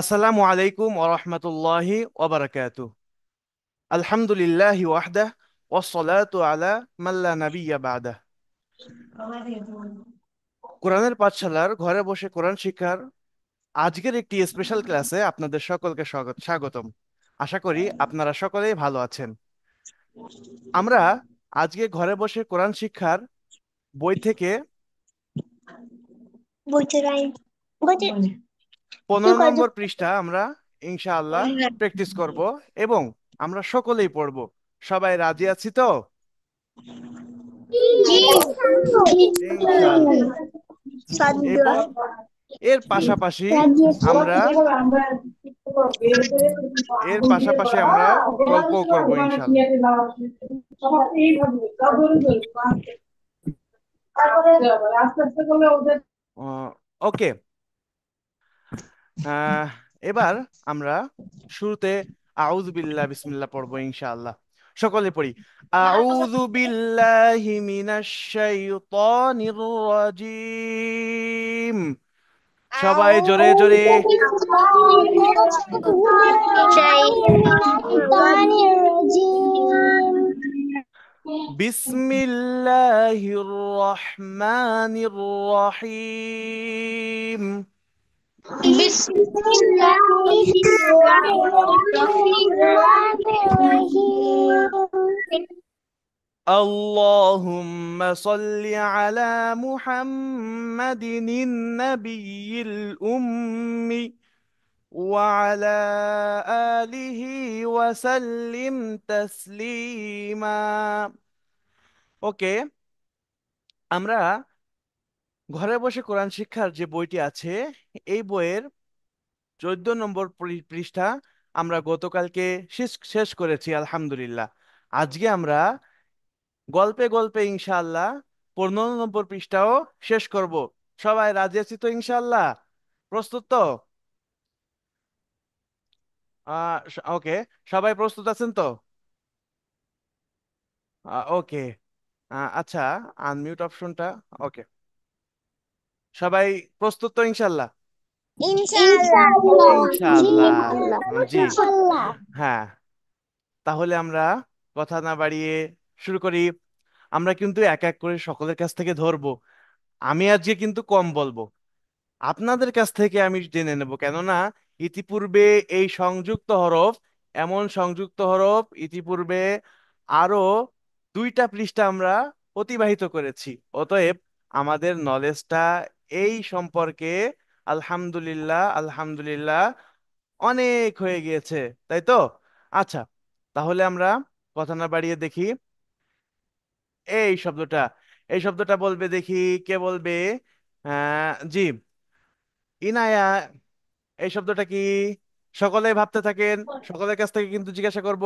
আসসালামু আলাইকুম ওরহমতুল্লাহি ওবরাকাত আলহামদুলিল্লাহি ওয়াহদা ওসলাত আলা মাল্লা নাবিয়া বাদা কোরআনের পাঠশালার ঘরে বসে কোরআন শিক্ষার আজকের একটি স্পেশাল ক্লাসে আপনাদের সকলকে স্বাগতম আশা করি আপনারা সকলেই ভালো আছেন আমরা আজকে ঘরে বসে কোরআন শিক্ষার বই থেকে পনেরো নম্বর পৃষ্ঠা আমরা ইনশাআল্লাহ প্র্যাকটিস হ্যাঁ। করব এবং আমরা সকলেই পড়ব সবাই রাজি আছি তো এর পাশাপাশি আমরা এর পাশাপাশি আমরা গল্প করবো ইনশাআল্লাহ ওকে এবার আমরা শুরুতে আউজ বিল্লাহ বিসমিল্লাহ পড়বো ইনশাআল্লাহ সকলে পড়ি হ্যাঁ, আউযু বিল্লাহি মিনাশ শাইতানির রাজিম সবাই জোরে জোরে বিসমিল্লাহির রহমানির রহিম بسم الله اللهم صل على محمد النبي الأمي وعلى آله وسلم تسليما اوكي আমরা ঘরে বসে কোরআন শিক্ষার যে বইটি আছে এই বইয়ের চোদ্দ নম্বর পৃষ্ঠা আমরা গতকালকে শেষ শেষ করেছি আলহামদুলিল্লাহ আজকে আমরা গল্পে গল্পে ইনশাআল্লাহ পনেরো নম্বর পৃষ্ঠাও শেষ করব সবাই রাজি আছি তো ইনশাআল্লাহ প্রস্তুত তো ওকে সবাই প্রস্তুত আছেন তো ওকে আচ্ছা আনমিউট অপশনটা ওকে সবাই প্রস্তুত তো ইনশাল্লাহ ইনশাল্লাহ জি হ্যাঁ তাহলে আমরা কথা না বাড়িয়ে শুরু করি আমরা কিন্তু এক এক করে সকলের কাছ থেকে ধরবো আমি আজকে কিন্তু কম বলবো আপনাদের কাছ থেকে আমি জেনে নেব কেননা ইতিপূর্বে এই সংযুক্ত হরফ এমন সংযুক্ত হরফ ইতিপূর্বে আরো দুইটা পৃষ্ঠা আমরা অতিবাহিত করেছি অতএব আমাদের নলেজটা এই সম্পর্কে আলহামদুলিল্লাহ আলহামদুলিল্লাহ অনেক হয়ে গিয়েছে তাই তো আচ্ছা তাহলে আমরা কথা না বাড়িয়ে দেখি এই শব্দটা এই শব্দটা বলবে দেখি কে বলবে জি ইনায়া এই শব্দটা কি সকলে ভাবতে থাকেন সকলের কাছ থেকে কিন্তু জিজ্ঞাসা করব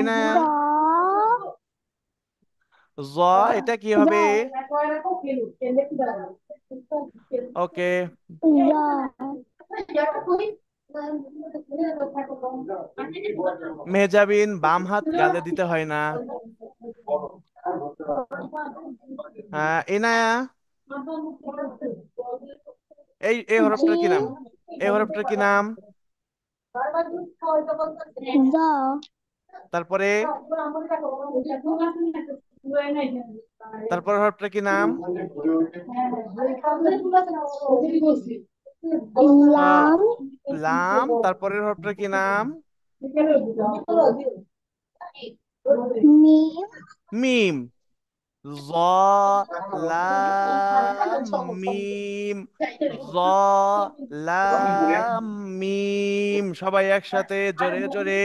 ইনায়া জ এটা কি হবে ওকে মেহজাবিন বাম হাত কাঁধে দিতে হয় না হ্যাঁ এনায়া এই এই হরফটার কি নাম এই হরফটার কি নাম তারপরে তারপর হটটা কি নাম লাম তারপরের হটটা কি নাম মিম জ লাম মিম জ লাম মিম সবাই একসাথে জোরে জোরে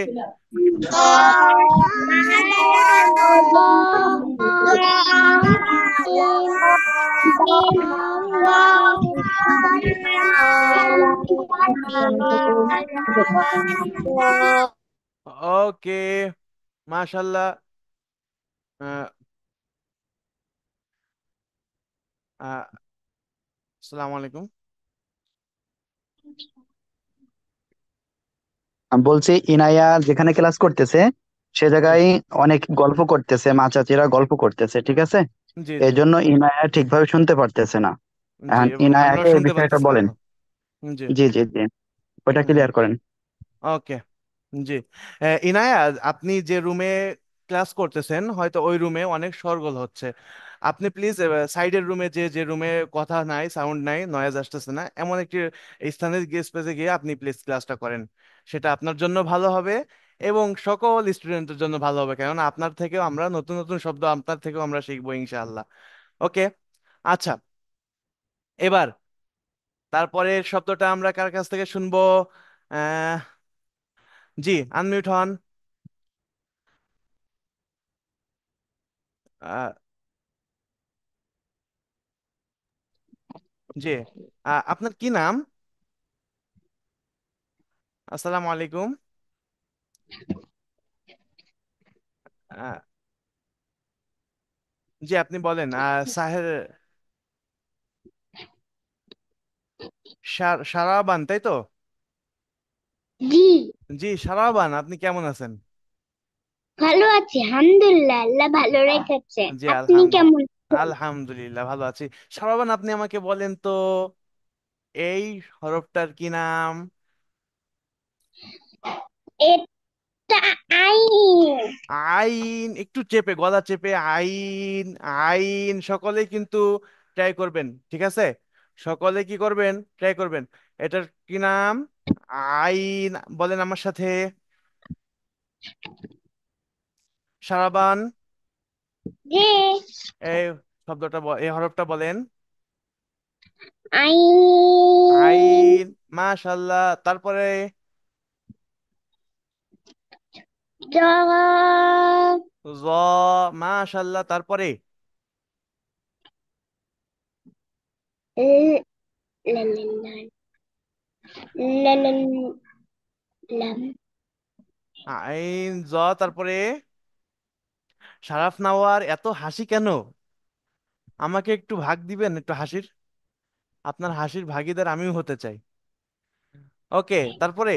ওকে মাশাল্লাহ আসসালামু আলাইকুম বলছি ইনায়া যেখানে ক্লাস করতেছে সে জায়গায় অনেক গল্প করতেছে মা চাচিরা গল্প করতেছে ঠিক আছে জি এই জন্য ইনায়া ঠিকভাবে শুনতে পারতেছে না জি এখন এবং ইনায়াকে আমরাও এই শুনতে বিষয়টা পারতেছি বলেন তো জি জি জি জি ওটা ক্লিয়ার করেন ওকে জি ইনায়া আপনি যে রুমে ক্লাস করতেছেন হয়তো ওই রুমে অনেক শোরগোল হচ্ছে আপনি প্লিজ সাইডের রুমে যে যে রুমে কথা নাই সাউন্ড নাই নয়েজ আসতেছে না এমন একটি স্থানে গিয়ে স্পেসে গিয়ে আপনি প্লিজ ক্লাসটা করেন সেটা আপনার জন্য ভালো হবে এবং সকল স্টুডেন্টের জন্য ভালো হবে কেননা আপনার থেকেও আমরা নতুন নতুন শব্দ আপনার থেকেও আমরা শিখবো ইনশাআল্লাহ ওকে আচ্ছা এবার তারপরে শব্দটা আমরা কার কাছ থেকে শুনবো জি আনমিউট হন জি আপনার কি নাম আসসালামু আলাইকুম জি আপনি বলেন সাহের সারাবান তাই তো জি জি সারাবান আপনি কেমন আছেন ভালো আছি আলহামদুলিল্লাহ আল্লাহ ভালো রেখেছে জি আপনি আলহামদুলিল্লাহ কেমন আছেন? আলহামদুলিল্লাহ ভালো আছি সারাবান আপনি আমাকে বলেন তো এই হরফটার কি নাম আইন একটু চেপে গলা চেপে আইন আইন সকলে কিন্তু ট্রাই করবেন ঠিক আছে সকলে কি করবেন ট্রাই করবেন এটার কি নাম আইন বলেন আমার সাথে সারাবান যে এই শব্দটা এই হরফটা বলেন আইন আইন মাশাল্লাহ তারপরে মাশাল্লাহ তারপরে আইন জ তারপরে সারাফ নাওয়ার এত হাসি কেন আমাকে একটু ভাগ দিবেন একটু হাসির আপনার হাসির ভাগিদার আমিও হতে চাই ওকে তারপরে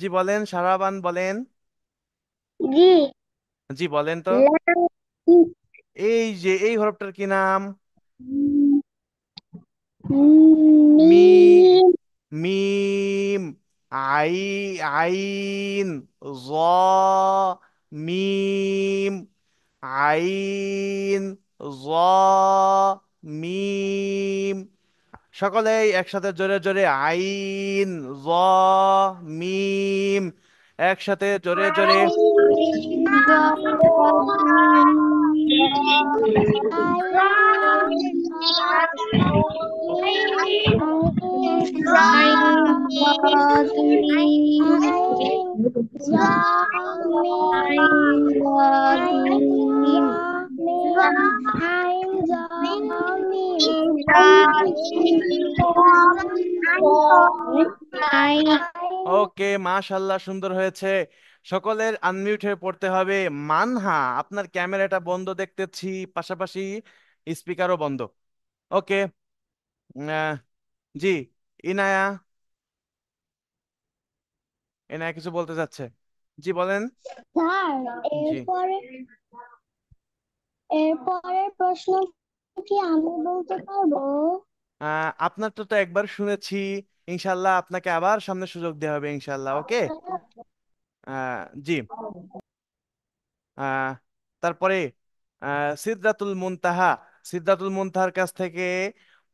জি বলেন সারাবান বলেন জি জি বলেন তো এই যে এই হরফটার কি নাম মিম মিম আই আইন জ মিম আইন জ মিম সকলেই একসাথে জোরে জোরে আইন জ মিম একসাথে জোরে জোরে Amin. kinds of ওকে মাশাল্লাহ সুন্দর হয়েছে সকলের আনমিউট হয়ে পড়তে হবে মানহা আপনার ক্যামেরাটা বন্ধ দেখতেছি পাশাপাশি স্পিকারও বন্ধ ওকে জি ইনায়া ইনায়া কিছু বলতে চাচ্ছে জি বলেন স্যার এরপরে প্রশ্ন কি আমি বলতে পারবো আহ আপনারটা তো একবার শুনেছি ইনশাল্লাহ আপনাকে আবার সামনে সুযোগ দেওয়া হবে ইনশাল্লাহ ওকে জি তারপরে আহ মুনতাহা সিদরাতুল মুনতাহার কাছ থেকে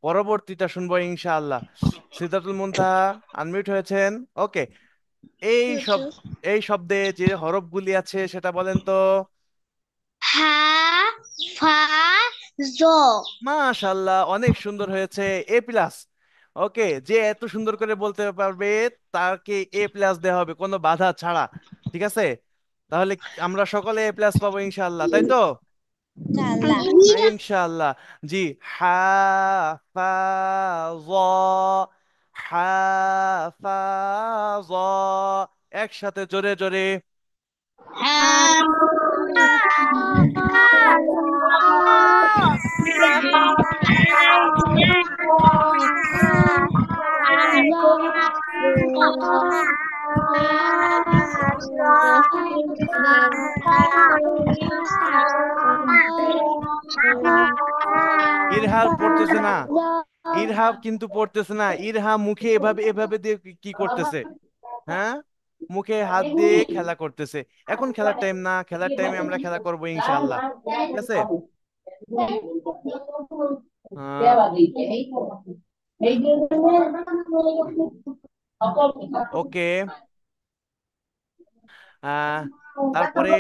পরবর্তীটা শুনবো ইনশাল্লাহ সিদ্দাতুল মুনতাহা আনমিউট হয়েছেন ওকে এই সব এই শব্দে যে হরফগুলি আছে সেটা বলেন তো হ্যাঁ, অনেক সুন্দর হয়েছে এ প্লাস ওকে যে এত সুন্দর করে বলতে পারবে তাকে এ প্লাস দেওয়া হবে কোনো বাধা ছাড়া ঠিক আছে তাহলে আমরা সকলে এ প্লাস পাবো ইনশাআল্লাহ তাই তো ইনশাআল্লাহ জি হা ফা জ হা ফা জ একসাথে জোরে জোরে ইরহাব পড়তেছে না ইরহাব কিন্তু পড়তেছে না ইরহাব মুখে এভাবে এভাবে দিয়ে কি করতেছে হ্যাঁ মুখে হাত দিয়ে খেলা করতেছে এখন খেলার টাইম না খেলার টাইমে আমরা খেলা করব ইনশাআল্লাহ ঠিক আছে হ্যাঁ। ওকে তারপরে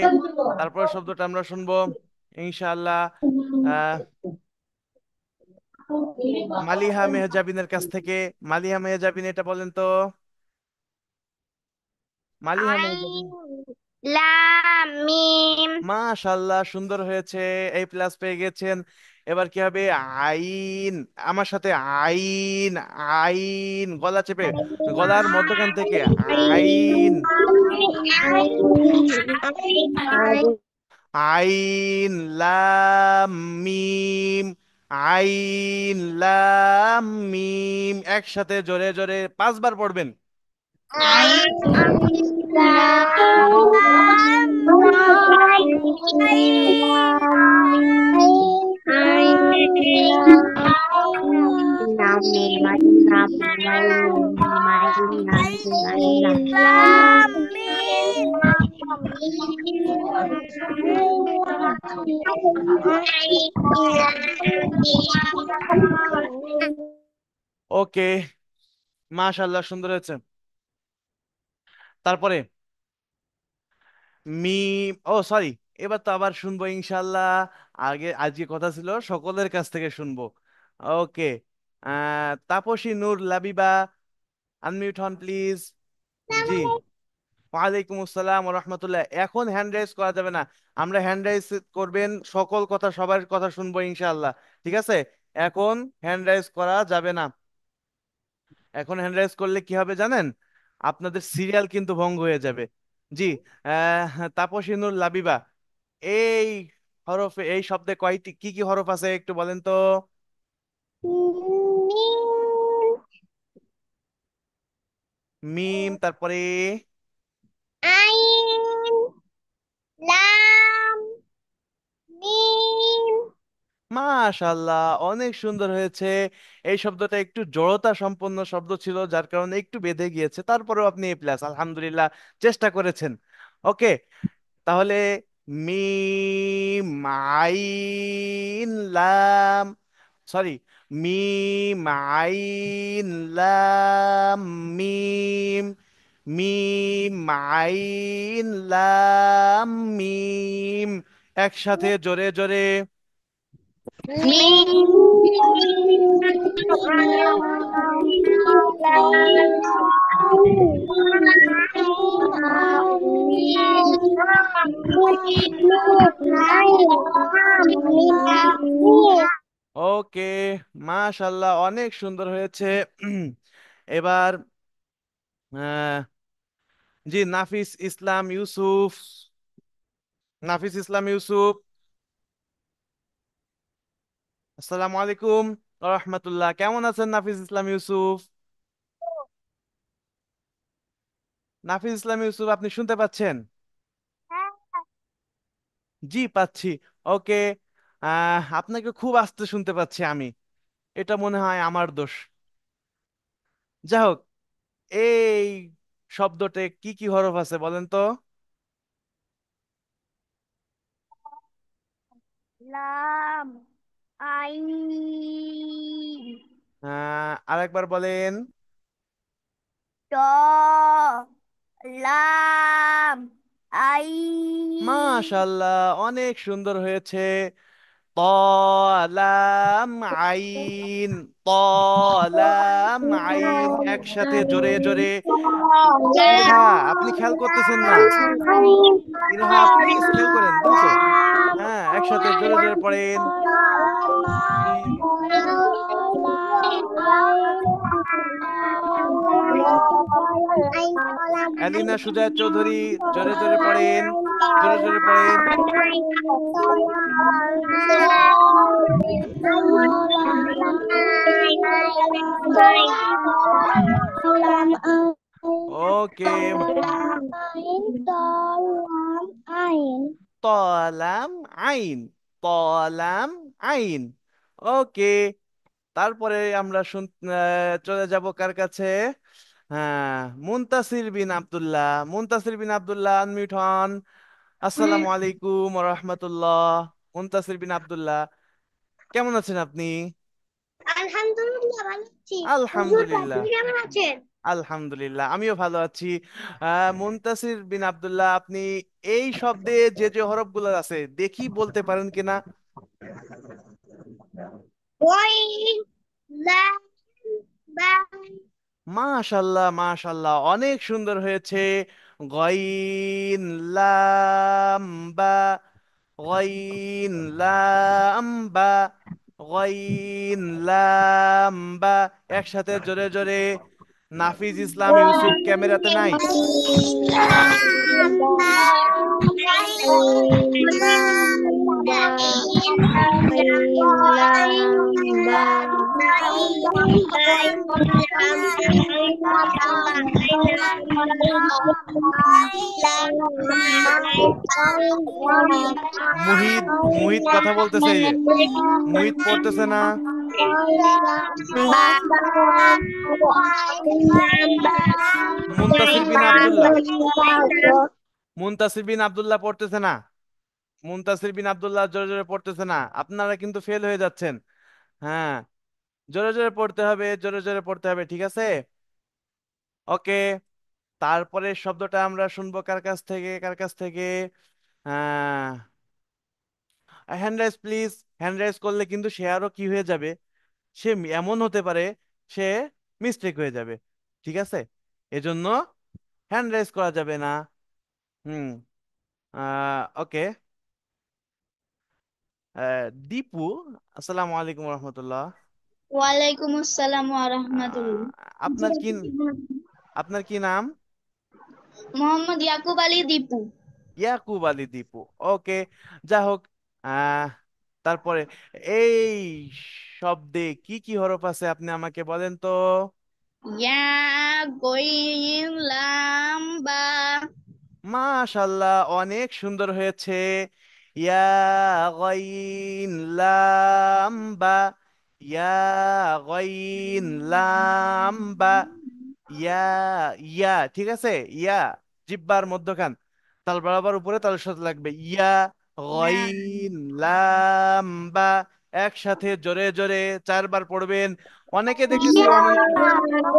তারপরে শব্দটা আমরা শুনবো ইনশাআল্লাহ মালিহা মেহজাবিনের কাছ থেকে মালিহা মেহজাবিন এটা বলেন তো মালিহা আইন লাম মিম সুন্দর হয়েছে এই প্লাস পেয়ে গেছেন এবার কি হবে আইন আমার সাথে আইন আইন গলা চেপে গলার মধ্যখান থেকে আইন আইন লাম মিম আইন লাম মিম একসাথে জোরে জোরে পাঁচবার পড়বেন ওকে মাশাল্লাহ সুন্দর হয়েছে তারপরে মি ও সরি এবার তো আবার শুনবো ইনশাল্লাহ আগে আজকে কথা ছিল সকলের কাছ থেকে শুনবো ওকে আহ তাপসী নূর লাবিবা আনমিউট হন প্লিজ জি ওয়ালাইকুম আসসালাম রহমতুল্লাহ এখন হ্যান্ড রাইজ করা যাবে না আমরা হ্যান্ড রাইজ করবেন সকল কথা সবার কথা শুনবো ইনশাল্লাহ ঠিক আছে এখন হ্যান্ড রাইজ করা যাবে না এখন হ্যান্ড রাইজ করলে কি হবে জানেন আপনাদের সিরিয়াল কিন্তু ভঙ্গ হয়ে যাবে জি আহ তাপসিনুর লাবিবা এই হরফে এই শব্দে কয়টি কি কি হরফ আছে একটু বলেন তো মিম তারপরে আইন লাম মিম মাশাল্লাহ অনেক সুন্দর হয়েছে এই শব্দটা একটু জড়তা সম্পন্ন শব্দ ছিল যার কারণে একটু বেঁধে গিয়েছে তারপরেও আপনি এ প্লাস আলহামদুলিল্লাহ চেষ্টা করেছেন ওকে তাহলে মি মাইন লাম সরি মি মাইন লাম মিম মি মাইন লাম মিম একসাথে জোরে জোরে ওকে মাশাল্লাহ অনেক সুন্দর হয়েছে এবার জি নাফিস ইসলাম ইউসুফ নাফিস ইসলাম ইউসুফ আসসালামু আলাইকুম রহমতুল্লাহ কেমন আছেন নাফিজ ইসলাম ইউসুফ নাফিজ ইসলাম ইউসুফ আপনি শুনতে পাচ্ছেন হ্যাঁ, হ্যাঁ। জি পাচ্ছি ওকে আপনাকে খুব আস্তে শুনতে পাচ্ছি আমি এটা মনে হয় আমার দোষ যা হোক এই শব্দতে কি কি হরফ আছে বলেন তো লাম আরেকবার বলেন মাশাল্লাহ অনেক সুন্দর হয়েছে আইন আইন একসাথে জোরে জোরে আপনি খেয়াল করতেছেন না আপনি করেন হ্যাঁ একসাথে জোরে জোরে পড়েন আলিনা সুজা চৌধুরী জোরে জোরে পড়েন জোরে জোরে পড়েন ওকে তলাম আইন তলাম আইন ওকে তারপরে আমরা শুন চলে যাব কার কাছে হ্যাঁ মুনতাসির বিন আবদুল্লাহ মুনতাসির বিন আবদুল্লাহ আনমিউট হন আসসালামু আলাইকুম রহমতুল্লাহ মুনতাসির বিন আবদুল্লাহ কেমন আছেন আপনি আলহামদুলিল্লাহ ভালো আছি আলহামদুলিল্লাহ কেমন আছেন আলহামদুলিল্লাহ আমিও ভালো আছি মুনতাসির বিন আব্দুল্লাহ আপনি এই শব্দে যে যে হরফগুলো আছে দেখি বলতে পারেন কিনা মাশাল্লাহ মাশাল্লাহ অনেক সুন্দর হয়েছে গইন লাম্বা গইন লাম্বা গইন লাম্বা একসাথে জোরে জোরে নাফিজ ইসলাম ইউসুফ ক্যামেরাতে নাই মুহিত মুহিত কথা বলতেছে মুহিত পড়তেছে না মুন্তাসির বিন আব্দুল্লাহ আব্দুল্লাহ পড়তেছে না মুনতাসির বিন আবদুল্লাহ জোরে জোরে পড়তেছে না আপনারা কিন্তু ফেল হয়ে যাচ্ছেন হ্যাঁ জোরে জোরে পড়তে হবে জোরে জোরে পড়তে হবে ঠিক আছে ওকে তারপরে শব্দটা আমরা শুনবো কার কাছ থেকে কার কাছ থেকে হ্যাঁ hand raise please hand raise করলে কিন্তু সে আরো কি হয়ে যাবে সে এমন হতে পারে সে মিস্টেক হয়ে যাবে ঠিক আছে এজন্য হ্যান্ড রাইজ করা যাবে না হুম ওকে দীপু আসসালামু আলাইকুম রহমতুল্লাহ ওয়ালাইকুম আসসালাম ওয়া রাহমাতুল্লাহ আপনার কি আপনার কি নাম মোহাম্মদ ইয়াকুব আলী দীপু ইয়াকুব আলী দীপু ওকে যা হোক তারপরে এই শব্দে কি কি হরফ আছে আপনি আমাকে বলেন তো ইয়া মাশাল্লাহ অনেক সুন্দর হয়েছে يا غين لامبا يا غين لامبا يا يا ঠিক আছে ইয়া জিব্বার মধ্যখান তাল বরাবর উপরে তাল সাথে লাগবে ইয়া গইন লাম্বা একসাথে জোরে জোরে চারবার পড়বেন অনেকে দেখেছি অনেক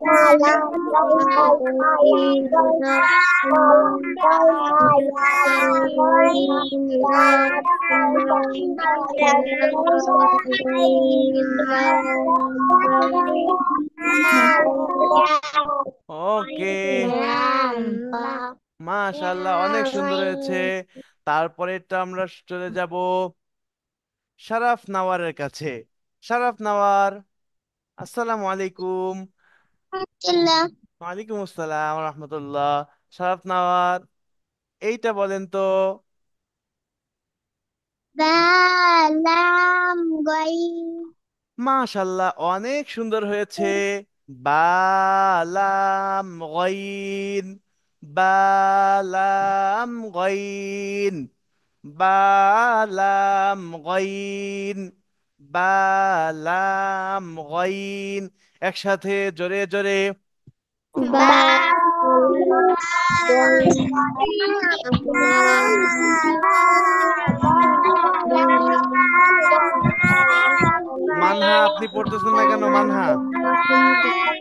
ওকে মাশাল্লাহ অনেক সুন্দর হয়েছে তারপরেরটা আমরা চলে যাব শারাফ নাওয়ারের কাছে শারাফ নাওয়ার আসসালামু আলাইকুম আলহামদুলিল্লাহ ওয়ালাইকুম আসসালাম রহমতুল্লাহ শরাফ নাওয়ার এইটা বলেন তো বালাম গাই মাশাল্লাহ অনেক সুন্দর হয়েছে বালাম গইন বালাম গইন বালাম গইন বালাম গইন একসাথে জোরে জোরে মানহা আপনি পড়তেছেন না কেন মানহা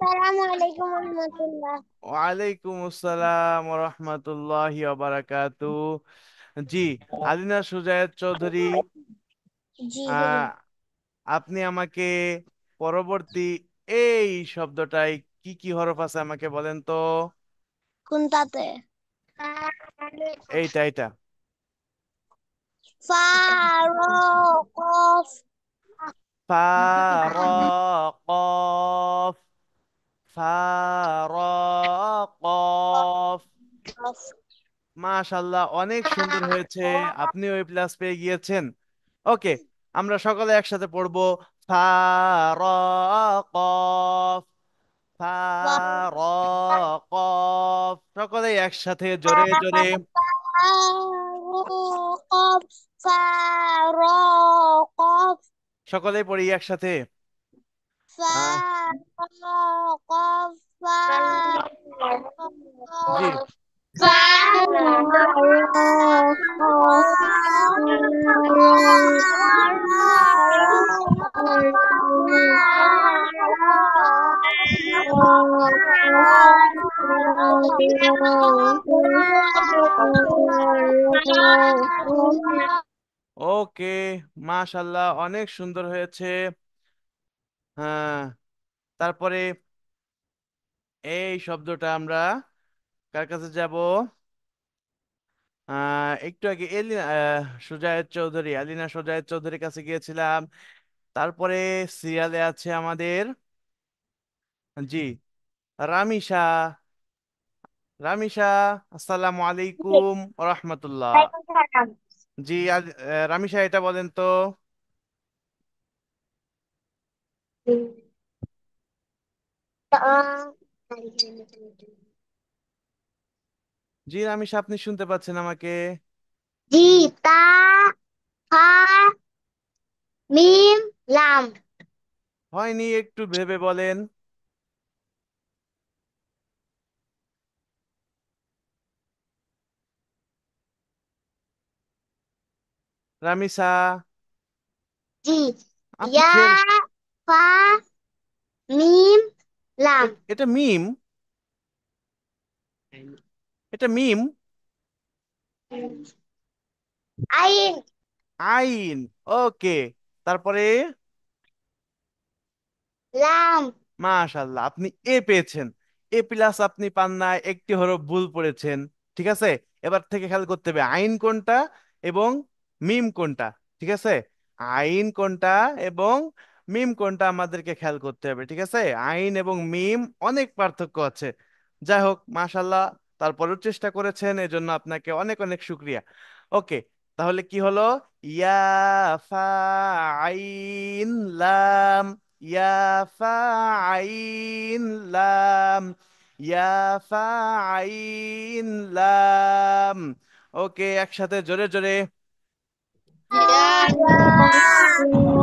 আপনি আমাকে পরবর্তী এই শব্দটাই কি কি হরফ আছে আমাকে বলেন তো কোনটাতে এইটা এইটা ফা র ফারাকাফ মাশাআল্লাহ অনেক সুন্দর হয়েছে আপনি ওই প্লাস পেয়ে গিয়েছেন ওকে আমরা সকলে একসাথে পড়বো সকলে একসাথে জোরে জোরে সকলে পড়ি একসাথে ওকে মাশাল্লাহ অনেক সুন্দর হয়েছে হ্যাঁ তারপরে এই শব্দটা আমরা কার কাছে যাব আহ একটু আগে এলিনা সুজায় চৌধুরী আলিনা সুজায় চৌধুরীর কাছে গিয়েছিলাম তারপরে সিরিয়ালে আছে আমাদের জি রামিশা রামিশা আসসালামু আলাইকুম ওয়া জি আল- রামিশা এটা বলেন তো জি আমি আপনি শুনতে পাচ্ছেন আমাকে জি তা হা মিম লাম হয়নি একটু ভেবে বলেন রামিসা জি আপনি ইয়া খেল পা মিম লাম এটা মিম এটা মিম আইন আইন ওকে তারপরে লাম মাশাল্লাহ আপনি এ পেয়েছেন এ প্লাস আপনি পান না একটি হরফ ভুল পড়েছেন ঠিক আছে এবার থেকে খেয়াল করতে হবে আইন কোনটা এবং মিম কোনটা ঠিক আছে আইন কোনটা এবং মিম কোনটা আমাদেরকে খেয়াল করতে হবে ঠিক আছে আইন এবং মিম অনেক পার্থক্য আছে যাই হোক মাশাল্লাহ তারপরেও চেষ্টা করেছেন এজন্য আপনাকে অনেক অনেক শুক্রিয়া ওকে তাহলে কি হলো ইয়া ফা আইন লাম ইয়া ফা আইন লাম ইয়া ফা আইন লাম ওকে একসাথে জোরে জোরে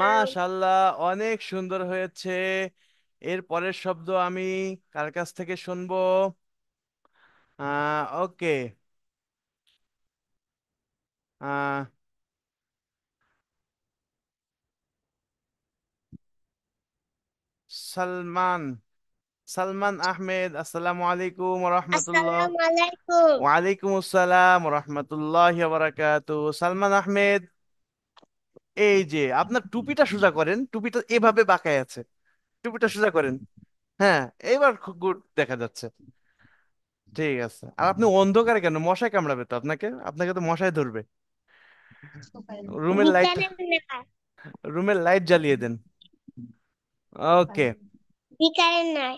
মাশাল্লাহ অনেক সুন্দর হয়েছে এর পরের শব্দ আমি কার কাছ থেকে শুনবো আহ ওকে আহ সালমান সালমান আহমেদ আসসালামু আলাইকুম রহমতুল্লাহ আসসালামু আলাইকুম ওয়ালাইকুম আসসালাম রহমতুল্লাহ বারাকাতু সালমান আহমেদ এই যে আপনার টুপিটা সোজা করেন টুপিটা এভাবে বাঁকায় আছে টুপিটা সোজা করেন হ্যাঁ এবার খুব গুড দেখা যাচ্ছে ঠিক আছে আর আপনি অন্ধকারে কেন মশায় কামড়াবে তো আপনাকে আপনাকে তো মশায় ধরবে রুমের লাইট বিকালে মনে রুমের লাইট জ্বালিয়ে দেন ওকে বিকালে নয়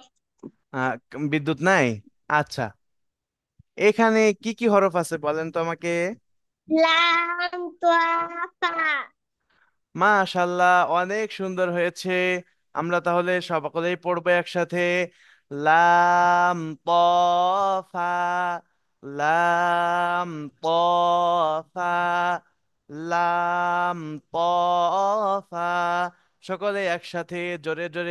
বিদ্যুৎ নাই আচ্ছা এখানে কি কি হরফ আছে বলেন তো আমাকে লাম তো আপা মাশাল্লাহ অনেক সুন্দর হয়েছে আমরা তাহলে সকলেই পড়বো একসাথে লাম তফা লাম তফা লাম তফা সকলে একসাথে জোরে জোরে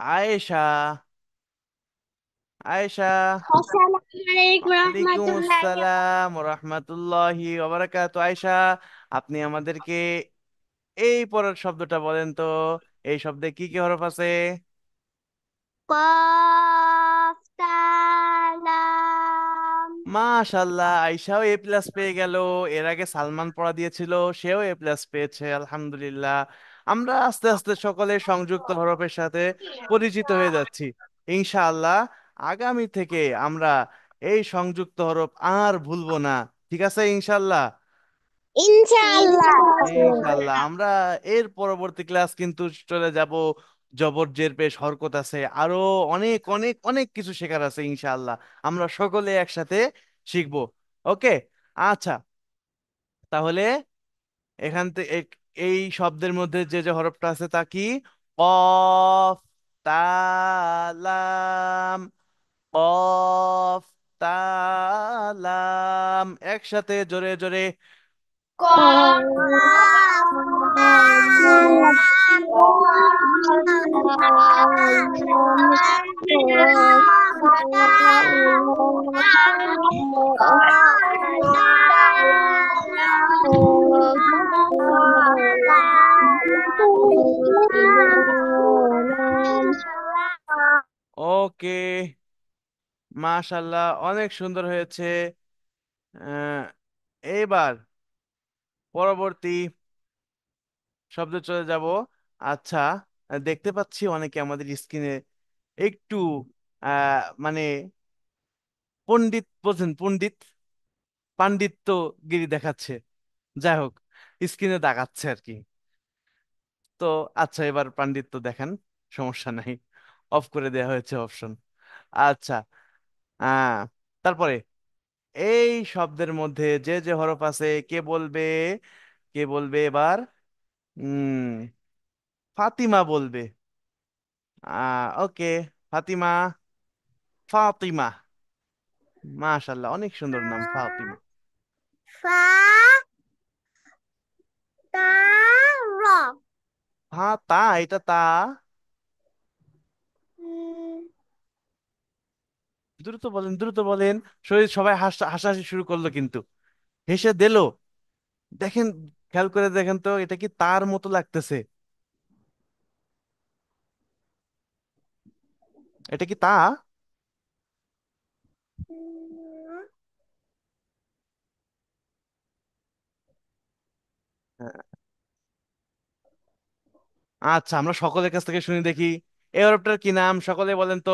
আপনি আমাদেরকে এই পরের শব্দটা বলেন তো এই শব্দে কি কি হরফ আছে মাশাল্লাহ তা আয়েশাও এ প্লাস পেয়ে গেল এর আগে সালমান পড়া দিয়েছিল সেও এ প্লাস পেয়েছে আলহামদুলিল্লাহ আমরা আস্তে আস্তে সকলে সংযুক্ত হরফের সাথে পরিচিত হয়ে যাচ্ছি ইনশাআল্লাহ আগামী থেকে আমরা এই সংযুক্ত হরফ আর ভুলবো না ঠিক আছে ইনশাআল্লাহ ইনশাআল্লাহ আমরা এর পরবর্তী ক্লাস কিন্তু চলে যাব জবর জের পেশ হরকত আছে আরো অনেক অনেক অনেক কিছু শেখার আছে ইনশাআল্লাহ আমরা সকলে একসাথে শিখবো ওকে আচ্ছা তাহলে এখান থেকে এই শব্দের মধ্যে যে যে হরফটা আছে তা কি অফ তালাম অফ তালাম একসাথে জোরে জোরে ওকে মাশাল্লাহ অনেক সুন্দর হয়েছে এবার পরবর্তী শব্দ চলে যাব আচ্ছা দেখতে পাচ্ছি অনেকে আমাদের স্ক্রিনে একটু মানে পণ্ডিত বোঝেন পণ্ডিত পাণ্ডিত্য গিরি দেখাচ্ছে যাই হোক স্ক্রিনে দেখাচ্ছে আর কি তো আচ্ছা এবার পাণ্ডিত্য দেখেন সমস্যা নাই অফ করে দেয়া হয়েছে অপশন আচ্ছা আহ তারপরে এই শব্দের মধ্যে যে যে হরফ আছে কে বলবে কে বলবে এবার উম ফাতিমা বলবে আহ ওকে ফাতিমা ফাতিমা মাশাল্লাহ অনেক সুন্দর নাম ফাতিমা ফা তা র হ্যাঁ তা এটা তা দ্রুত বলেন দ্রুত বলেন শরীর সবাই হাসা হাসাহাসি শুরু করলো কিন্তু হেসে দিল দেখেন খেয়াল করে দেখেন তো এটা কি তার মতো লাগতেছে এটা কি তা হ্যাঁ, আচ্ছা আমরা সকলের কাছ থেকে শুনি দেখি এই কি নাম সকলে বলেন তো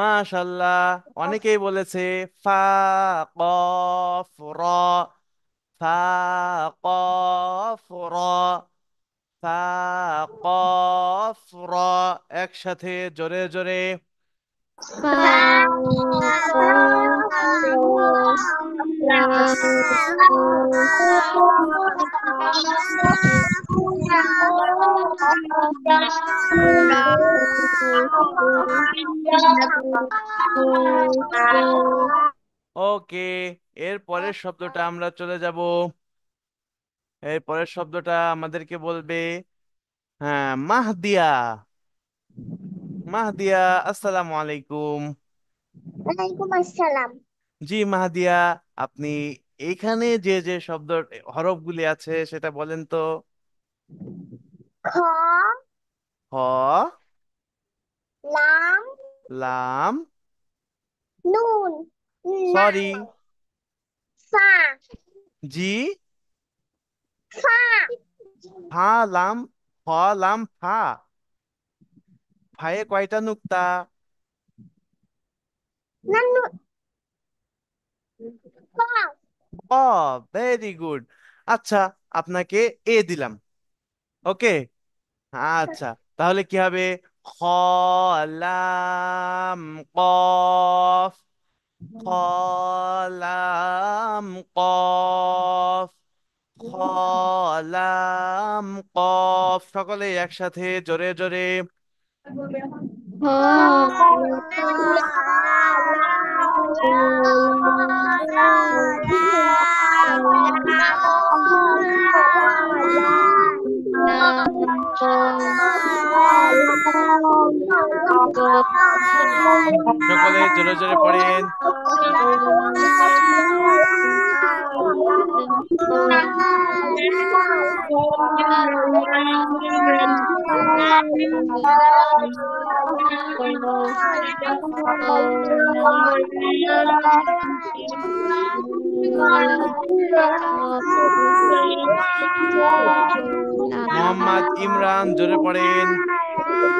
মাশাল্লাহ অনেকেই বলেছে ফা ফ র ফা ফ র ফা ফ র একসাথে জোরে জোরে ওকে এর পরের শব্দটা আমরা চলে যাব এর পরের শব্দটা আমাদেরকে বলবে হ্যাঁ মাহদিয়া মাহদিয়া আসসালামু আলাইকুম ওয়ালাইকুম আসসালাম জি মাহদিয়া আপনি এখানে যে যে শব্দ হরফ গুলি আছে সেটা বলেন তো খ হ লাম লাম নুন সরি ফা জি ফা ফা লাম ফ লাম ফা ভাইয়ে কয়টা নুক্তা ভেরি গুড আচ্ছা আপনাকে এ দিলাম ওকে আচ্ছা তাহলে কি হবে খ লাম কফ খ লাম কফ খ লাম কফ সকলে একসাথে জোরে জোরে সকলে জোরে জোরে পড়েন মোহাম্মদ ইমরান জোরে পড়েন এই যে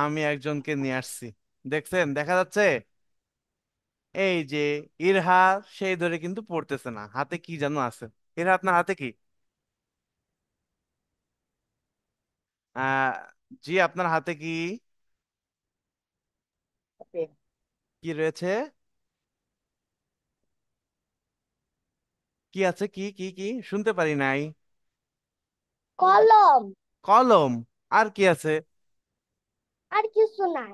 আমি একজনকে নিয়ে আসছি দেখছেন দেখা যাচ্ছে এই যে ইরহা সেই ধরে কিন্তু পড়তেছে না হাতে কি যেন আছে এর আপনার হাতে কি আহ জি আপনার হাতে কি কি রয়েছে কি আছে কি কি কি শুনতে পারি নাই কলম কলম আর কি আছে আর কিছু নাই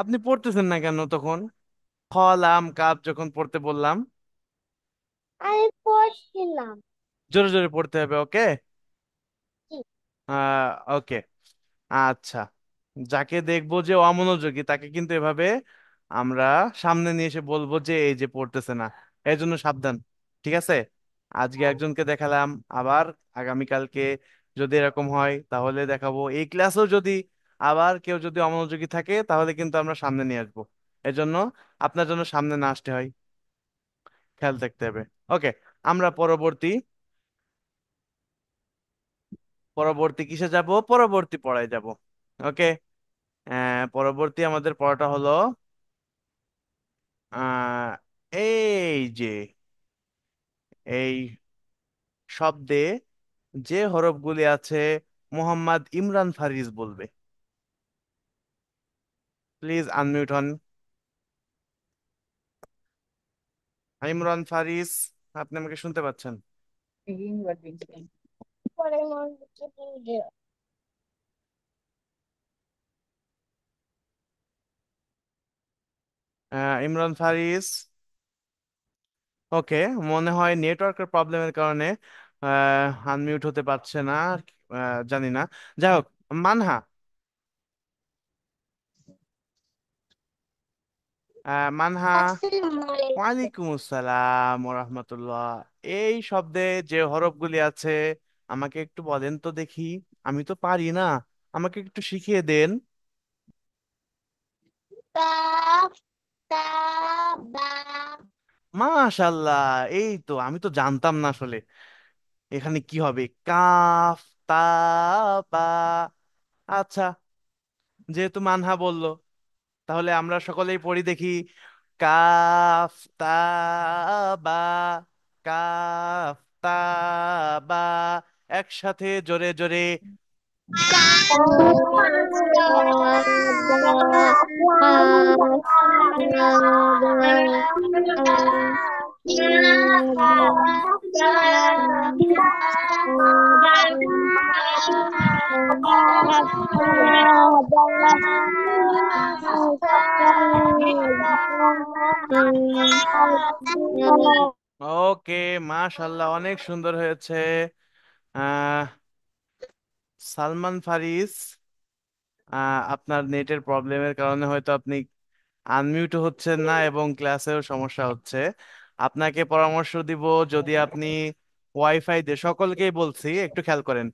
আপনি পড়তেছেন না কেন তখন কলাম কাপ যখন পড়তে বললাম আমি পড়ছিলাম জোরে জোরে পড়তে হবে ওকে আহ ওকে আচ্ছা যাকে দেখবো যে অমনোযোগী তাকে কিন্তু এভাবে আমরা সামনে নিয়ে এসে বলবো যে এই যে পড়তেছে না এই জন্য সাবধান ঠিক আছে আজকে হ্যাঁ। একজনকে দেখালাম আবার আগামীকালকে যদি এরকম হয় তাহলে দেখাবো এই ক্লাসেও যদি আবার কেউ যদি অমনোযোগী থাকে তাহলে কিন্তু আমরা সামনে নিয়ে আসবো এই জন্য আপনার জন্য সামনে না আসতে হয় খেয়াল থাকতে হবে ওকে আমরা পরবর্তী পরবর্তী কিসে যাব পরবর্তী পড়ায় যাব ওকে পরবর্তী আমাদের পড়াটা হলো এই যে এই শব্দে যে হরফগুলি আছে মোহাম্মদ ইমরান ফারিজ বলবে প্লিজ আনমিউট হন ইমরান ফারিজ আপনি আমাকে শুনতে পাচ্ছেন what I wanted to do here. Imran Faris ওকে মনে হয় নেটওয়ার্কের প্রবলেমের কারণে আনমিউট uh, হতে পারছে না uh, জানি না যাই হোক মানহা uh, মানহা ওয়ালাইকুম আসসালাম ওরহমতুল্লাহ এই শব্দে যে হরফগুলি আছে আমাকে একটু বলেন তো দেখি আমি তো পারি না আমাকে একটু শিখিয়ে দেন মাশাল্লাহ এই তো আমি তো জানতাম না আসলে এখানে কি হবে কাফ তা বা আচ্ছা যেহেতু মানহা বলল তাহলে আমরা সকলেই পড়ি দেখি কাফ তা বা কাফ তা বা একসাথে জোরে জোরে ওকে মাশাল্লাহ অনেক সুন্দর হয়েছে আহ সালমান ফারিস আহ, আপনার নেটের প্রবলেমের কারণে হয়তো আপনি আনমিউট হচ্ছেন না এবং ক্লাসেও সমস্যা হচ্ছে আপনাকে পরামর্শ দিব যদি আপনি ওয়াইফাই দিয়ে সকলকেই বলছি একটু খেয়াল করেন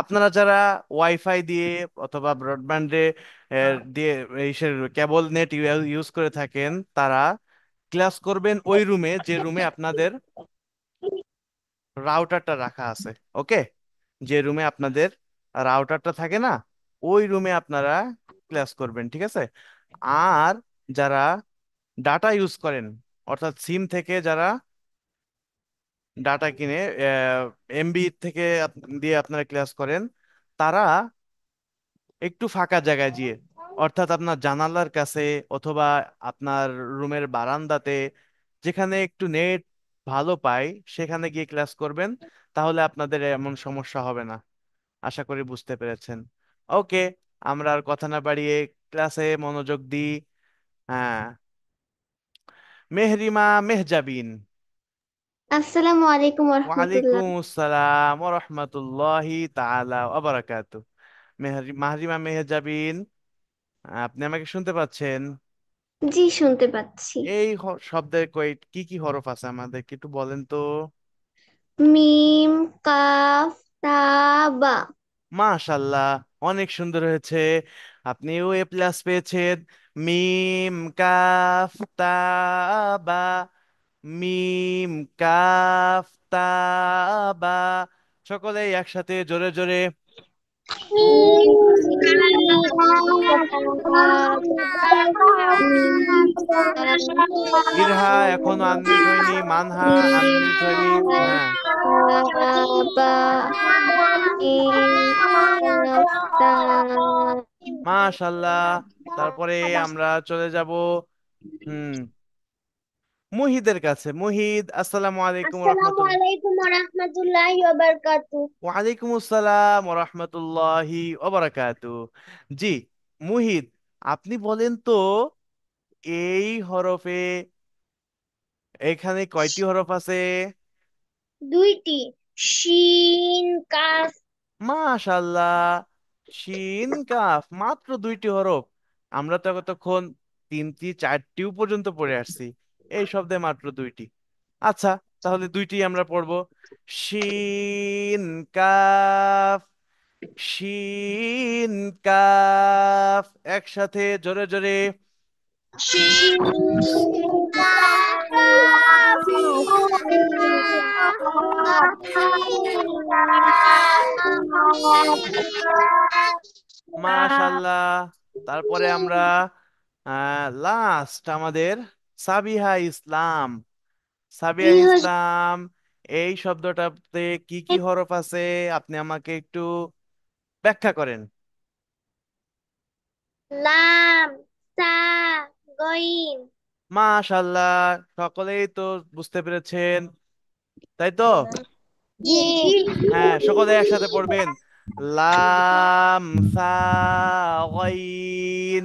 আপনারা যারা ওয়াইফাই দিয়ে অথবা ব্রডব্যান্ডে দিয়ে কেবল নেট ইউজ করে থাকেন তারা ক্লাস করবেন ওই রুমে যে রুমে আপনাদের রাউটারটা রাখা আছে ওকে যে রুমে আপনাদের রাউটারটা থাকে না ওই রুমে আপনারা ক্লাস করবেন ঠিক আছে আর যারা ডাটা ইউজ করেন অর্থাৎ সিম থেকে যারা ডাটা কিনে এমবি থেকে দিয়ে আপনারা ক্লাস করেন তারা একটু ফাঁকা জায়গায় গিয়ে অর্থাৎ আপনার জানালার কাছে অথবা আপনার রুমের বারান্দাতে যেখানে একটু নেট ভালো পাই সেখানে গিয়ে ক্লাস করবেন তাহলে আপনাদের এমন সমস্যা হবে না আশা করি বুঝতে পেরেছেন ওকে আমরা আর কথা না বাড়িয়ে ক্লাসে মনোযোগ দিই হ্যাঁ মেহরিমা মেহজাবিন আসসালামু আলাইকুম ওয়ালাইকুম আসসালাম ওয়া তাআলা ওয়া বারাকাতু মেহজাবিন আপনি আমাকে শুনতে পাচ্ছেন জি শুনতে পাচ্ছি এই শব্দের কয় কি কি হরফ আছে আমাদেরকে একটু বলেন তো মিম কাফ তা বা মাশাল্লাহ অনেক সুন্দর হয়েছে আপনিও এ প্লাস পেয়েছেন মিম কাফ তা বা মিম কাফ তা বা সকলেই একসাথে জোরে জোরে ইরহা এখনো আনমিট হয়নি মানহা আনমিট হয়নি হ্যাঁ। মাশাল্লাহ তারপরে আমরা চলে যাব হুম মুহিদের কাছে মুহিদ আসসালামু আলাইকুম আসসালামু আলাইকুম ওয়া রাহমাতুল্লাহি ওয়া বারাকাতু ওয়া আলাইকুম আসসালাম ওয়া রাহমাতুল্লাহি ওয়া বারাকাতু জি মুহিদ আপনি বলেন তো এই হরফে এখানে কয়টি হরফ আছে দুইটি শিন কাফ মাশাআল্লাহ শিন কাফ মাত্র দুইটি হরফ আমরা তো এতক্ষণ তিনটি চারটিও পর্যন্ত পড়ে আসছি এই শব্দে মাত্র দুইটি আচ্ছা তাহলে দুইটি আমরা পড়ব শিন কাফ শিন কাফ একসাথে জোরে জোরে মাশাল্লাহ তারপরে আমরা লাস্ট আমাদের সাবিহা ইসলাম সাবিহা কি ইসলাম এই শব্দটাতে কি কি হরফ আছে আপনি আমাকে একটু ব্যাখ্যা করেন লাম সা গইন মাশাল্লাহ সকলেই তো বুঝতে পেরেছেন তাই তো জি হ্যাঁ সকলে একসাথে পড়বেন লাম সা গইন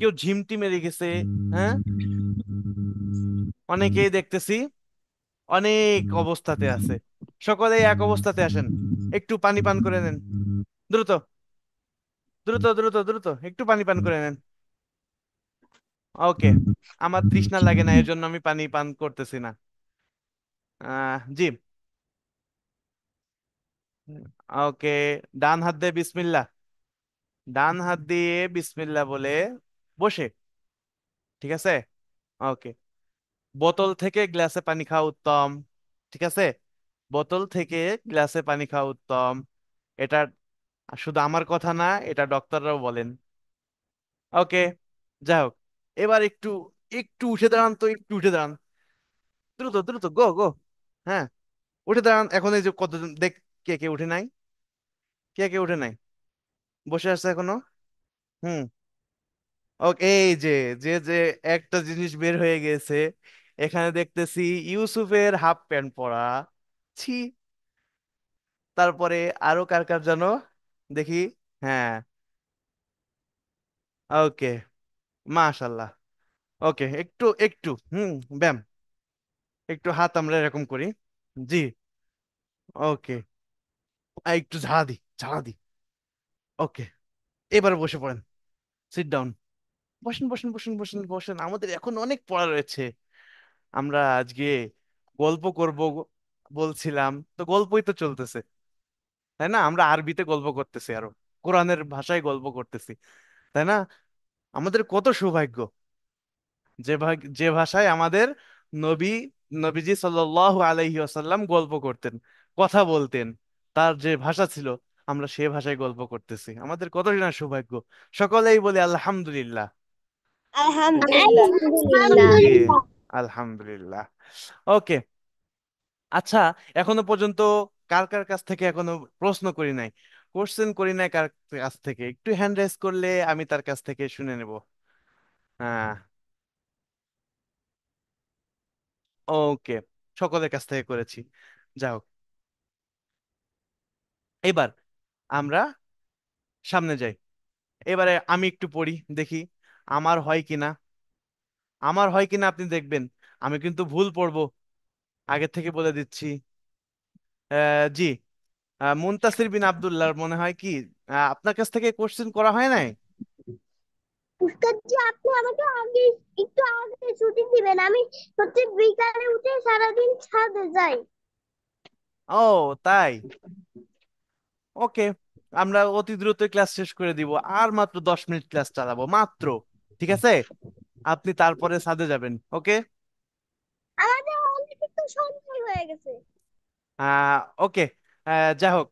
কেউ ঝিমটি মেরে গেছে হ্যাঁ অনেকেই দেখতেছি অনেক অবস্থাতে আছে সকলে এক অবস্থাতে আসেন একটু পানি পান করে নেন দ্রুত দ্রুত দ্রুত দ্রুত একটু পানি পান করে নেন ওকে আমার তৃষ্ণা লাগে না এর জন্য আমি পানি পান করতেছি না জি ওকে ডান হাত দিয়ে বিসমিল্লা ডান হাত দিয়ে বিসমিল্লা বলে বসে ঠিক আছে ওকে বোতল থেকে গ্লাসে পানি খাওয়া উত্তম ঠিক আছে বোতল থেকে গ্লাসে পানি খাওয়া উত্তম এটা শুধু আমার কথা না এটা ডক্টররাও বলেন ওকে যাই হোক এবার একটু একটু উঠে দাঁড়ান তো একটু উঠে দাঁড়ান দ্রুত দ্রুত গো গো হ্যাঁ উঠে দাঁড়ান এখন এই যে কতজন দেখ কে কে উঠে নাই কে কে উঠে নাই বসে আছে এখনো হুম ওকে এই যে যে যে একটা জিনিস বের হয়ে গেছে এখানে দেখতেছি ইউসুফের হাফ প্যান্ট পরা ছি তারপরে আরো কার কার যেন দেখি হ্যাঁ ওকে মাশাল্লাহ ওকে একটু একটু হুম ব্যাম একটু হাত আমরা এরকম করি জি ওকে একটু ঝাড়া দি ঝাড়া দি ওকে এবার বসে পড়েন সিট ডাউন বসেন বসেন বসেন বসেন বসেন আমাদের এখন অনেক পড়া রয়েছে আমরা আজকে গল্প করব বলছিলাম তো গল্পই তো চলতেছে তাই না আমরা আরবিতে গল্প করতেছি আরো কোরআনের ভাষায় গল্প করতেছি তাই না আমাদের কত সৌভাগ্য যে যে ভাষায় আমাদের নবী নবীজি সাল্লাহ আলহি আসাল্লাম গল্প করতেন কথা বলতেন তার যে ভাষা ছিল আমরা সে ভাষায় গল্প করতেছি আমাদের কতজনের সৌভাগ্য সকলেই বলে আলহামদুলিল্লাহ আলহামদুলিল্লাহ আলহামদুলিল্লাহ ওকে আচ্ছা এখনো পর্যন্ত কার কার কাছ থেকে এখনো প্রশ্ন করি নাই কোশ্চেন করি নাই কার কাছ থেকে একটু হ্যান্ড রেজ করলে আমি তার কাছ থেকে শুনে নেব হ্যাঁ ওকে সকলের কাছ থেকে করেছি যাই হোক এবার আমরা সামনে যাই এবারে আমি একটু পড়ি দেখি আমার হয় কি না আমার হয় কি না আপনি দেখবেন আমি কিন্তু ভুল পড়ব আগে থেকে বলে দিচ্ছি জি মুনতাসির বিন আবদুল্লাহ মনে হয় কি আপনার কাছ থেকে কোশ্চেন করা হয় নাই উস্তাদজি আপনি আমাকে আগে একটু আগে ছুটি দিবেন আমি হচ্ছে বিকালে উঠে সারাদিন ছাদে যাই ও তাই ওকে আমরা অতি দ্রুত ক্লাস শেষ করে দিব আর মাত্র দশ মিনিট ক্লাস চালাবো মাত্র ঠিক আছে আপনি তারপরে ছাদে যাবেন ওকে আহ ওকে যাই হোক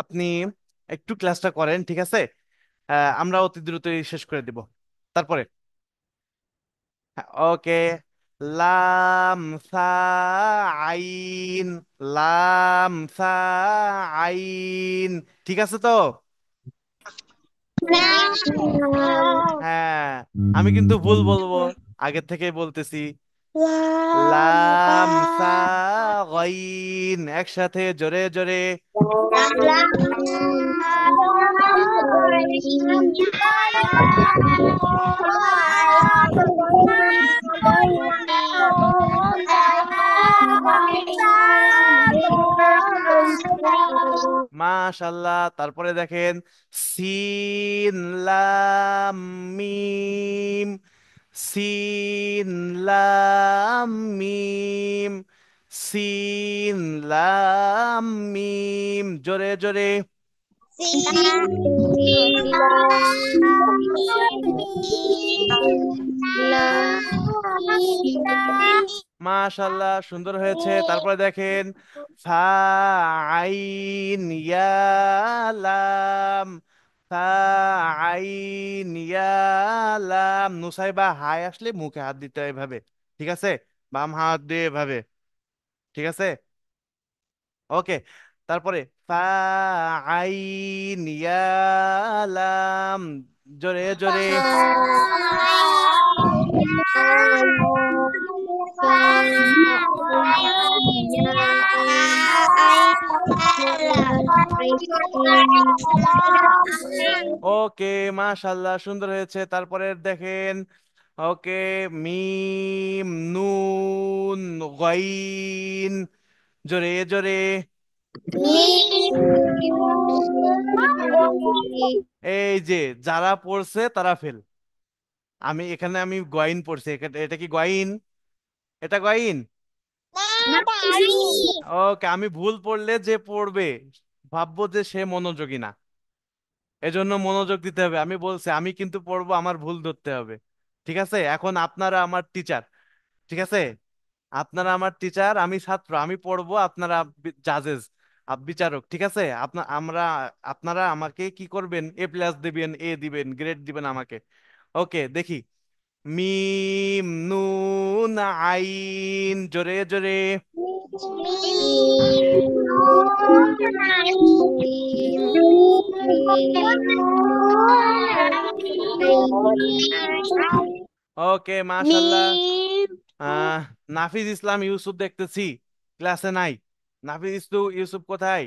আপনি একটু ক্লাসটা করেন ঠিক আছে আমরা অতি দ্রুতই শেষ করে দিব তারপরে ওকে লাম সা আইন লাম সা আইন ঠিক আছে তো হ্যাঁ আমি কিন্তু ভুল বলবো আগের থেকে বলতেছি লাম সা গইন একসাথে জোরে জোরে লাম মাশাল্লাহ তারপরে দেখেন সিন লাম মিম সিন লাম মিম সিন লাম মিম জোরে জোরে মাশাল্লাহ সুন্দর হয়েছে তারপরে দেখেন ফা আইন ইয়ালাম ইয়ালাম নুসাইবা হাই আসলে মুখে হাত দিতে এভাবে ঠিক আছে বাম হাত দিয়ে এভাবে ঠিক আছে ওকে তারপরে فعين ইয়ালাম জোরে জোরে ওকে মাশাল্লাহ সুন্দর হয়েছে তারপরে দেখেন ওকে মিম নুন গাইন জোরে জোরে এই যে যারা পড়ছে তারা ফেল আমি এখানে আমি গয়েন পড়ছি এটা কি গয়েন এটা গয়েন ওকে আমি ভুল পড়লে যে পড়বে ভাববো যে সে মনোযোগী না এজন্য মনোযোগ দিতে হবে আমি বলছি আমি কিন্তু পড়বো আমার ভুল ধরতে হবে ঠিক আছে এখন আপনারা আমার টিচার ঠিক আছে আপনারা আমার টিচার আমি ছাত্র আমি পড়বো আপনারা জাজেস বিচারক ঠিক আছে আপনা আমরা আপনারা আমাকে কি করবেন এ প্লাস দিবেন এ দিবেন গ্রেড দিবেন আমাকে ওকে দেখি মিম নুন আইন জোরে জোরে ওকে আহ নাফিজ ইসলাম ইউসুফ দেখতেছি ক্লাসে নাই নাফিস তো ইউসুফ কোথায়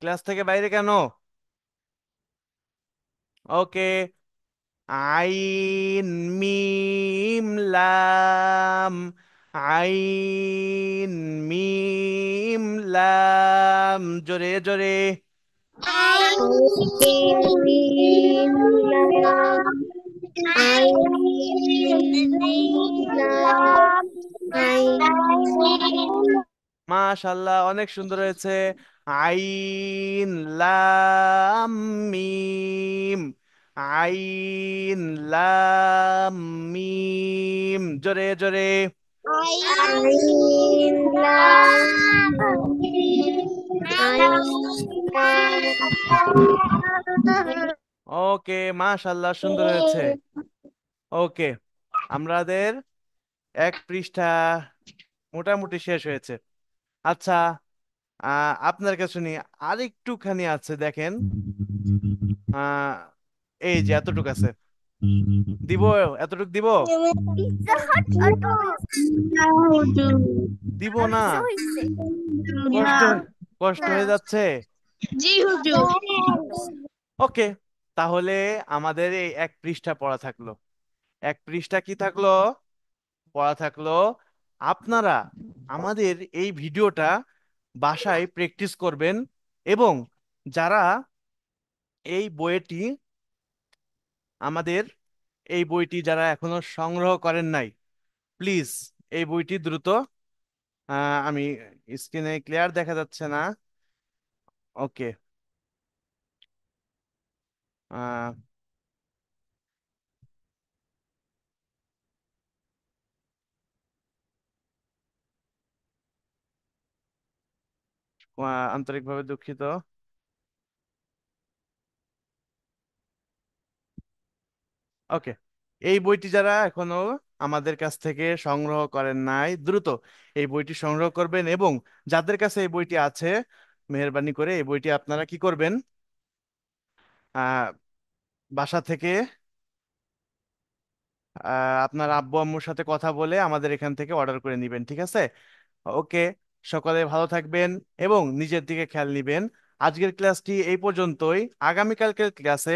ক্লাস থেকে বাইরে কেন ওকে আইন মিম লাম আইন মিম লাম জোরে জোরে আইন মাশাল্লাহ অনেক সুন্দর হয়েছে আইন লাম মিম আইন লাম মিম জোরে জোরে ওকে মাশাল্লাহ সুন্দর হয়েছে ওকে আমাদের এক পৃষ্ঠা মোটামুটি শেষ হয়েছে আচ্ছা আহ আপনার কাছে আর আরেকটুখানি আছে দেখেন আহ এই যে এতটুক আছে দিব এতটুক দিব দিব না কষ্ট কষ্ট হয়ে যাচ্ছে ওকে তাহলে আমাদের এই এক পৃষ্ঠা পড়া থাকলো এক পৃষ্ঠা কি থাকলো পড়া থাকলো আপনারা আমাদের এই ভিডিওটা বাসায় প্র্যাকটিস করবেন এবং যারা এই বইটি আমাদের এই বইটি যারা এখনো সংগ্রহ করেন নাই প্লিজ এই বইটি দ্রুত আমি স্ক্রিনে ক্লিয়ার দেখা যাচ্ছে না ওকে আন্তরিকভাবে দুঃখিত ওকে এই বইটি যারা এখনো আমাদের কাছ থেকে সংগ্রহ করেন নাই দ্রুত এই বইটি সংগ্রহ করবেন এবং যাদের কাছে এই বইটি আছে মেহরবানি করে এই বইটি আপনারা কি করবেন বাসা থেকে আপনার আব্বু আম্মুর সাথে কথা বলে আমাদের এখান থেকে অর্ডার করে নেবেন ঠিক আছে ওকে সকলে ভালো থাকবেন এবং নিজের দিকে খেয়াল নিবেন আজকের ক্লাসটি এই পর্যন্তই আগামীকালকের ক্লাসে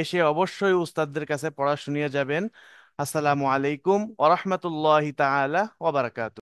এসে অবশ্যই উস্তাদদের কাছে পড়া শুনিয়ে যাবেন আসসালামু আলাইকুম ওরহমতুল্লাহ তালা ওবরাকাত